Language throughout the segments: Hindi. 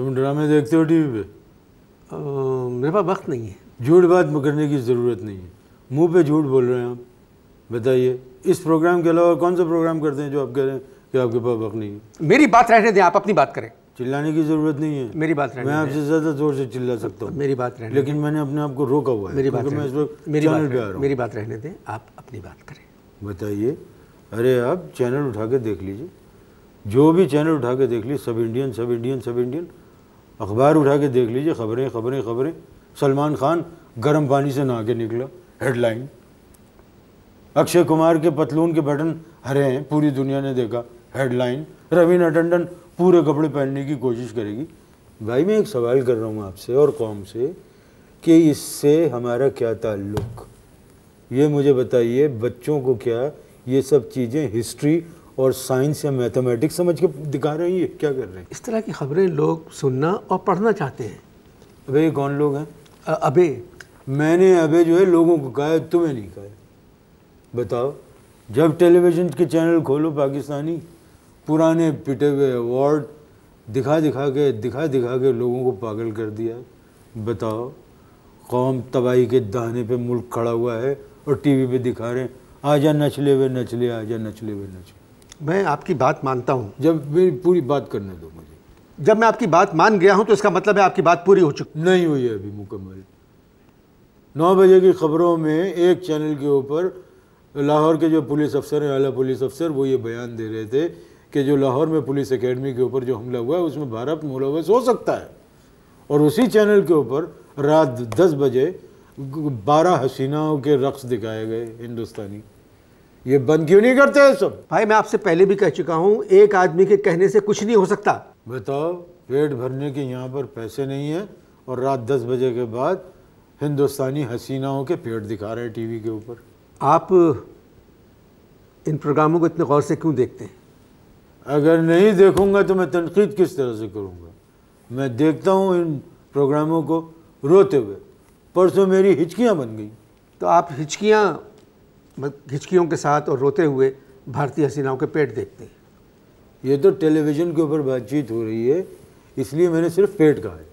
तुम ड्रामे देखते हो टीवी पे आ, मेरे पास वक्त नहीं है झूठ बात करने की ज़रूरत नहीं है मुंह पे झूठ बोल रहे हैं आप बताइए इस प्रोग्राम के अलावा कौन सा प्रोग्राम करते हैं जो आप कह रहे हैं कि आपके पास वक्त नहीं है मेरी बात रहने दें आप अपनी बात करें चिल्लाने की ज़रूरत नहीं है मेरी बात रहने मैं आपसे ज़्यादा ज़ोर से चिल्ला सकता हूँ मेरी बात रहने लेकिन मैंने अपने आप को रोका हुआ है मेरी बात मैं इस वक्त आ रहा मेरी बात रहने दें आप अपनी बात करें बताइए अरे आप चैनल उठा के देख लीजिए जो भी चैनल उठा के देख लीजिए सब इंडियन सब इंडियन सब इंडियन अखबार उठा के देख लीजिए खबरें खबरें खबरें सलमान खान गर्म पानी से नहा के निकला हेडलाइन अक्षय कुमार के पतलून के बटन हरे हैं पूरी दुनिया ने देखा हेडलाइन रवीना टंडन पूरे कपड़े पहनने की कोशिश करेगी भाई मैं एक सवाल कर रहा हूँ आपसे और कौम से कि इससे हमारा क्या ताल्लुक ये मुझे बताइए बच्चों को क्या ये सब चीज़ें हिस्ट्री और साइंस या मैथमेटिक्स समझ के दिखा रहे हैं ये क्या कर रहे हैं इस तरह की खबरें लोग सुनना और पढ़ना चाहते हैं अबे ये कौन लोग हैं अबे मैंने अबे जो है लोगों को कहा है तुम्हें नहीं कहा बताओ जब टेलीविज़न के चैनल खोलो पाकिस्तानी पुराने पिटे हुए अवार्ड दिखा दिखा के दिखा दिखा के लोगों को पागल कर दिया बताओ कौम तबाही के दहाने पे मुल्क खड़ा हुआ है और टीवी पे दिखा रहे हैं आ जा नचले हुए नचले आ जा नचले हुए नचले मैं आपकी बात मानता हूँ जब मेरी पूरी बात करने दो मुझे जब मैं आपकी बात मान गया हूँ तो इसका मतलब है आपकी बात पूरी हो चुकी नहीं हुई है अभी मुकम्मल नौ बजे की खबरों में एक चैनल के ऊपर लाहौर के जो पुलिस अफसर हैं अला पुलिस अफसर वो ये बयान दे रहे थे कि जो लाहौर में पुलिस अकेडमी के ऊपर जो हमला हुआ है उसमें भारत मुलवस हो सकता है और उसी चैनल के ऊपर रात दस बजे बारह हसीनाओं के रक्स दिखाए गए हिंदुस्तानी ये बंद क्यों नहीं करते हैं सब भाई मैं आपसे पहले भी कह चुका हूँ एक आदमी के कहने से कुछ नहीं हो सकता बताओ पेट भरने के यहाँ पर पैसे नहीं है और रात दस बजे के बाद हिंदुस्तानी हसीनाओं के पेट दिखा रहे हैं टीवी के ऊपर आप इन प्रोग्रामों को इतने गौर से क्यों देखते हैं अगर नहीं देखूंगा तो मैं तनकीद किस तरह से करूँगा मैं देखता हूँ इन प्रोग्रामों को रोते हुए परसों मेरी हिचकियाँ बन गई तो आप हिचकियाँ हिचकियों के साथ और रोते हुए भारतीय हसीनाओं के पेट देखते हैं ये तो टेलीविज़न के ऊपर बातचीत हो रही है इसलिए मैंने सिर्फ पेट कहा है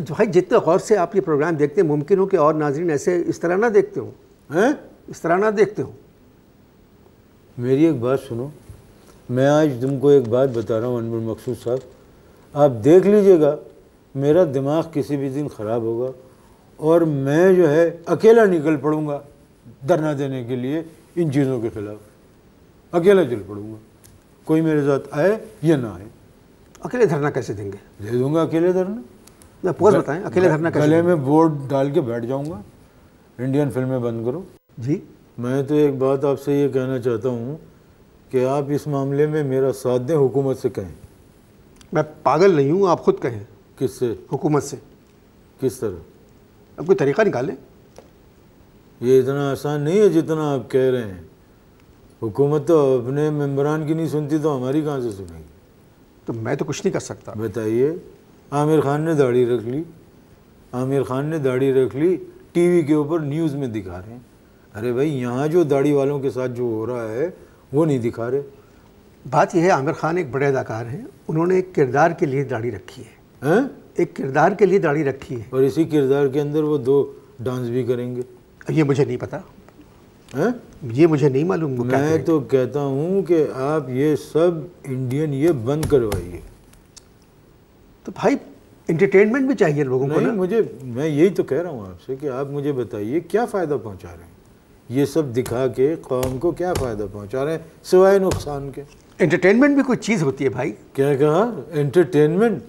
तो भाई जितने गौर से आप ये प्रोग्राम देखते हैं मुमकिन हो कि और नाजरीन ऐसे इस तरह ना देखते हो हैं इस तरह ना देखते हो मेरी एक बात सुनो मैं आज तुमको एक बात बता रहा हूँ अनमोल मकसूद साहब आप देख लीजिएगा मेरा दिमाग किसी भी दिन ख़राब होगा और मैं जो है अकेला निकल पड़ूंगा धरना देने के लिए इन चीज़ों के खिलाफ अकेला चल पड़ूंगा कोई मेरे साथ आए या ना आए अकेले धरना कैसे देंगे दे दूंगा अकेले धरना ना पोज बताएं अकेले धरना कैसे गले में बोर्ड डाल के बैठ जाऊंगा इंडियन फिल्में बंद करो जी मैं तो एक बात आपसे ये कहना चाहता हूँ कि आप इस मामले में मेरा साथ दें हुकूमत से कहें मैं पागल नहीं हूँ आप खुद कहें किससे हुकूमत से किस तरह अब कोई तरीका निकालें ये इतना आसान नहीं है जितना आप कह रहे हैं हुकूमत तो अपने मेम्बरान की नहीं सुनती तो हमारी कहाँ से सुनेगी तो मैं तो कुछ नहीं कर सकता बताइए आमिर खान ने दाढ़ी रख ली आमिर खान ने दाढ़ी रख ली टीवी के ऊपर न्यूज़ में दिखा रहे हैं अरे भाई यहाँ जो दाढ़ी वालों के साथ जो हो रहा है वो नहीं दिखा रहे बात यह है आमिर खान एक बड़े अदाकार हैं उन्होंने एक किरदार के लिए दाढ़ी रखी है, है? एक किरदार के लिए दाढ़ी रखी है और इसी किरदार के अंदर वो दो डांस भी करेंगे ये मुझे नहीं पता है? ये मुझे नहीं मालूम मैं तो कहता हूँ कि आप ये सब इंडियन ये बंद करवाइए तो भाई इंटरटेनमेंट भी चाहिए लोगों को ना मुझे मैं यही तो कह रहा हूँ आपसे कि आप मुझे बताइए क्या फ़ायदा पहुँचा रहे हैं ये सब दिखा के कौम को क्या फ़ायदा पहुँचा रहे हैं सिवाय नुकसान के इंटरटेनमेंट भी कोई चीज़ होती है भाई क्या कहा इंटरटेनमेंट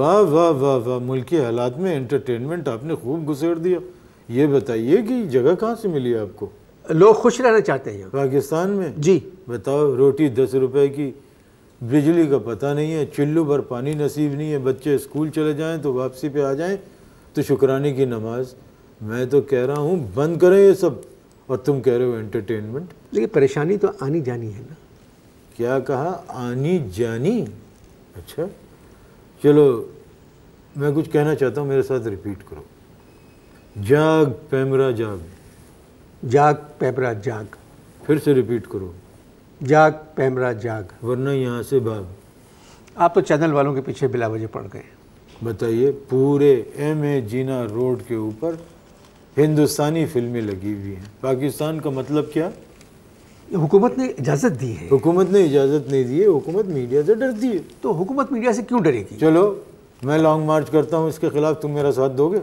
वाह वाह वाह वाह मुल्की हालात में इंटरटेनमेंट आपने खूब घुसेड़ दिया ये बताइए कि जगह कहाँ से मिली आपको लोग खुश रहना चाहते हैं पाकिस्तान में जी बताओ रोटी दस रुपए की बिजली का पता नहीं है चिल्लू भर पानी नसीब नहीं है बच्चे स्कूल चले जाएं तो वापसी पे आ जाएं तो शुक्राने की नमाज मैं तो कह रहा हूँ बंद करें ये सब और तुम कह रहे हो एंटरटेनमेंट लेकिन परेशानी तो आनी जानी है ना क्या कहा आनी जानी अच्छा चलो मैं कुछ कहना चाहता हूँ मेरे साथ रिपीट करो जाग पैमरा जाग जाग पैमरा जाग फिर से रिपीट करो जाग पैमरा जाग वरना यहाँ से भाग आप तो चैनल वालों के पीछे बिला वजह पड़ गए बताइए पूरे एम ए जीना रोड के ऊपर हिंदुस्तानी फिल्में लगी हुई हैं पाकिस्तान का मतलब क्या हुकूमत ने इजाज़त दी है हुकूमत ने इजाज़त नहीं दी है हुकूमत मीडिया से डरती है तो हुकूमत मीडिया से क्यों डरेगी चलो मैं लॉन्ग मार्च करता हूँ इसके खिलाफ तुम मेरा साथ दोगे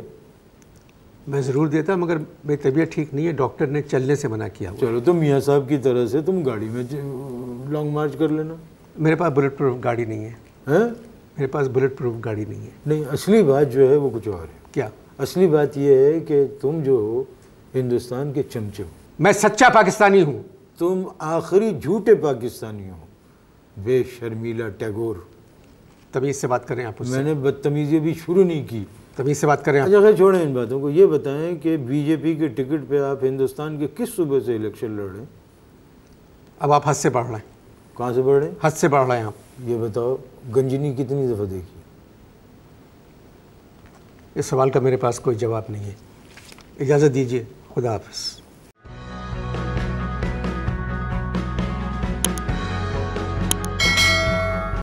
मैं ज़रूर देता मगर मेरी तबीयत ठीक नहीं है डॉक्टर ने चलने से मना किया चलो तो मियाँ साहब की तरह से तुम गाड़ी में लॉन्ग मार्च कर लेना मेरे पास बुलेट प्रूफ गाड़ी नहीं है हैं मेरे पास बुलेट प्रूफ गाड़ी नहीं है नहीं असली बात जो है वो कुछ और है क्या असली बात यह है कि तुम जो हिंदुस्तान के चमचे हो मैं सच्चा पाकिस्तानी हूँ तुम आखिरी झूठे पाकिस्तानी हो बेशर्मीला टैगोर तभी इससे बात करें आप मैंने बदतमीजी भी शुरू नहीं की तभी से बात करें अच्छा, अच्छा छोड़ें इन बातों को ये बताएं कि बीजेपी के टिकट पे आप हिंदुस्तान के किस सूबे से इलेक्शन लड़ रहे अब आप हद से बढ़ रहे हैं कहाँ से बढ़ रहे हैं हद से बढ़ रहे हैं आप ये बताओ गंजनी कितनी दफ़ा देखी इस सवाल का मेरे पास कोई जवाब नहीं है इजाज़त दीजिए खुदा हाफ